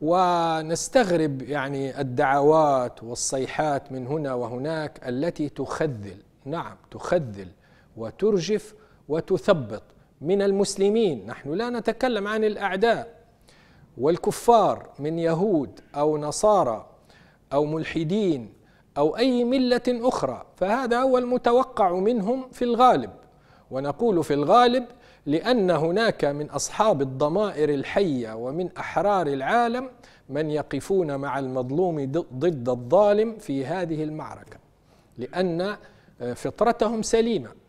ونستغرب يعني الدعوات والصيحات من هنا وهناك التي تخذل نعم تخذل وترجف وتثبط من المسلمين نحن لا نتكلم عن الاعداء والكفار من يهود او نصارى او ملحدين او اي مله اخرى فهذا هو المتوقع منهم في الغالب ونقول في الغالب لأن هناك من أصحاب الضمائر الحية ومن أحرار العالم من يقفون مع المظلوم ضد الظالم في هذه المعركة لأن آه، فطرتهم سليمة